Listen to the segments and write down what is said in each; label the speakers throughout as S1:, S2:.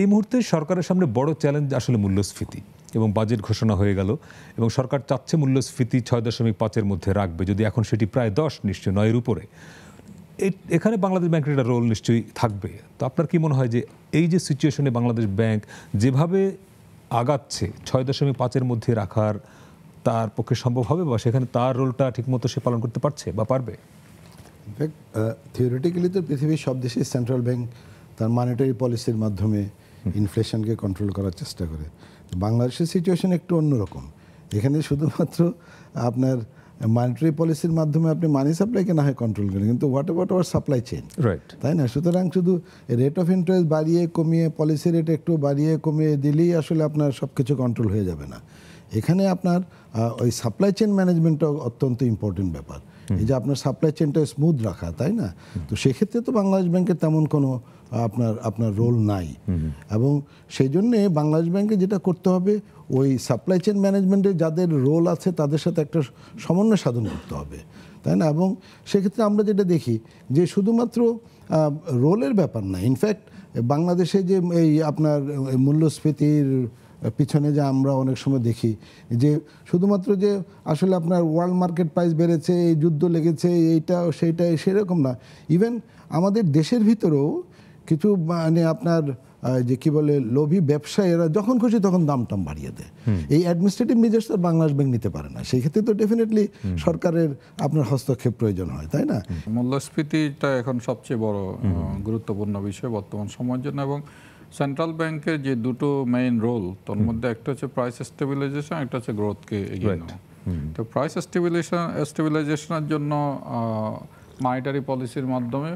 S1: এই মুহূর্তে সরকারের সামনে বড় চ্যালেঞ্জ আসলে মূল্যস্ফীতি এবং বাজেট ঘোষণা হয়ে গেল এবং সরকার চাচ্ছে মূল্যস্ফীতি ছয় দশমিক পাঁচের মধ্যে রাখবে যদি এখন সেটি প্রায় দশ নিশ্চয় নয়ের উপরে এখানে বাংলাদেশ ব্যাংকের একটা রোল নিশ্চয়ই থাকবে তো আপনার কি মনে হয় যে এই যে সিচুয়েশনে বাংলাদেশ ব্যাংক যেভাবে আগাচ্ছে ছয় দশমিক পাঁচের মধ্যে রাখার তার পক্ষে সম্ভব হবে বা সেখানে তার রোলটা ঠিকমতো সে পালন করতে পারছে বা পারবে থিওরিটিক্যালি তো পৃথিবীর সব দেশে সেন্ট্রাল ব্যাংক তার মানিটারি পলিসির মাধ্যমে ইনফ্লেশনকে কন্ট্রোল করার চেষ্টা করে বাংলাদেশের সিচুয়েশন একটু অন্যরকম এখানে শুধুমাত্র আপনার মানিটারি পলিসির মাধ্যমে আপনি মানি সাপ্লাইকে না হয় কন্ট্রোল করেন কিন্তু what about our supply chain right তাই না সুতরাং শুধু রেট অফ ইন্টারেস্ট বাড়িয়ে কমিয়ে পলিসি রেট একটু বাড়িয়ে কমিয়ে দিলেই আসলে আপনার সব কিছু কন্ট্রোল হয়ে যাবে না এখানে আপনার ওই সাপ্লাই চেন ম্যানেজমেন্টটাও অত্যন্ত ইম্পর্টেন্ট ব্যাপার এই যে আপনার সাপ্লাই চেনটা স্মুথ রাখা তাই না তো সেক্ষেত্রে তো বাংলাদেশ ব্যাংকের তেমন কোনো আপনার আপনার রোল নাই এবং সেই জন্যে বাংলাদেশ ব্যাংকে যেটা করতে হবে ওই সাপ্লাই চেন ম্যানেজমেন্টে যাদের রোল আছে তাদের সাথে একটা সমন্বয় সাধন করতে হবে তাই না এবং সেক্ষেত্রে আমরা যেটা দেখি যে শুধুমাত্র রোলের ব্যাপার না ইনফ্যাক্ট বাংলাদেশে যে এই আপনার মূল্যস্ফীতির পিছনে যে আমরা অনেক সময় দেখি যে শুধুমাত্র যে আসলে আপনার ওয়ার্ল্ড মার্কেট প্রাইস বেড়েছে এই যুদ্ধ লেগেছে এইটা সেইটা সেরকম না ইভেন আমাদের দেশের ভিতরেও কিছু মানে আপনার যে কি বলে লোভী ব্যবসায়ীরা যখন খুশি তখন দাম টাম বাড়িয়ে দেয় এই অ্যাডমিনিস্ট্রেটিভ মেজার্স তো বাংলাদেশ ব্যাংক নিতে পারে না সেই ক্ষেত্রে তো ডেফিনেটলি সরকারের আপনার হস্তক্ষেপ প্রয়োজন হয় তাই না
S2: মূল্যস্ফীতিটা এখন সবচেয়ে বড় গুরুত্বপূর্ণ বিষয় বর্তমান সময়ের জন্য এবং সেন্ট্রাল ব্যাংকের যে দুটো মেইন রোল তার মধ্যে একটা হচ্ছে প্রাইস স্টেবিলাইজেশন একটা হচ্ছে গ্রোথকে এগিয়ে নেওয়া তো প্রাইস স্টেবিলাইশন স্টেবিলাইজেশনের জন্য মানিটারি পলিসির মাধ্যমে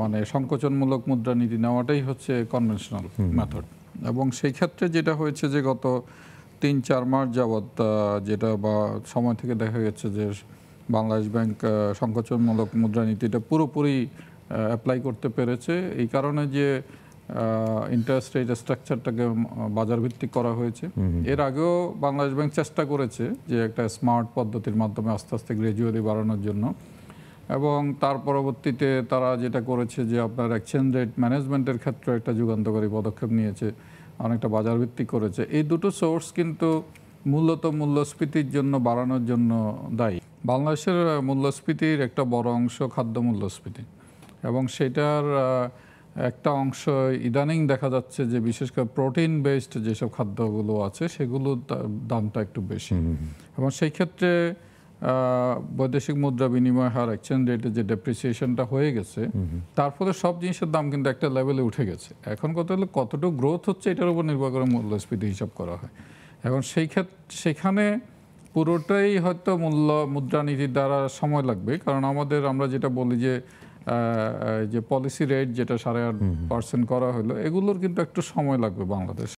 S2: মানে সংকোচনমূলক মুদ্রানীতি নেওয়াটাই হচ্ছে কনভেনশনাল মেথড এবং সেই ক্ষেত্রে যেটা হয়েছে যে গত তিন চার মাস যাবৎ যেটা বা সময় থেকে দেখা গেছে যে বাংলাদেশ ব্যাংক সংকোচনমূলক মুদ্রানীতিটা পুরোপুরি অ্যাপ্লাই করতে পেরেছে এই কারণে যে ইন্টারেস্ট রেট স্ট্রাকচারটাকে বাজার ভিত্তিক করা হয়েছে এর আগেও বাংলাদেশ ব্যাংক চেষ্টা করেছে যে একটা স্মার্ট পদ্ধতির মাধ্যমে আস্তে আস্তে গ্রেজুয়ালি বাড়ানোর জন্য এবং তার পরবর্তীতে তারা যেটা করেছে যে আপনার এক্সচেঞ্জ রেট ম্যানেজমেন্টের ক্ষেত্রে একটা যুগান্তকারী পদক্ষেপ নিয়েছে অনেকটা বাজার ভিত্তিক করেছে এই দুটো সোর্স কিন্তু মূলত মূল্যস্ফীতির জন্য বাড়ানোর জন্য দায়ী বাংলাদেশের মূল্যস্ফীতির একটা বড় অংশ খাদ্য মূল্যস্ফীতি এবং সেটার একটা অংশ ইদানিং দেখা যাচ্ছে যে বিশেষ করে প্রোটিন বেসড যেসব খাদ্যগুলো আছে সেগুলোর দামটা একটু বেশি এবং সেই ক্ষেত্রে বৈদেশিক মুদ্রা বিনিময় হার এক্সচেঞ্জ রেটে যে ডেপ্রিসিয়েশনটা হয়ে গেছে তারপরে সব জিনিসের দাম কিন্তু একটা লেভেলে উঠে গেছে এখন কত হলো কতটুকু গ্রোথ হচ্ছে এটার উপর নির্ভর করে মূল্যস্ফীতি হিসাব করা হয় এখন সেই ক্ষেত্রে সেখানে পুরোটাই হয়তো মূল্য মুদ্রানীতির দ্বারা সময় লাগবে কারণ আমাদের আমরা যেটা বলি যে যে পলিসি রেট যেটা সাড়ে আট পার্সেন্ট করা হলো এগুলোর কিন্তু একটু সময় লাগবে বাংলাদেশ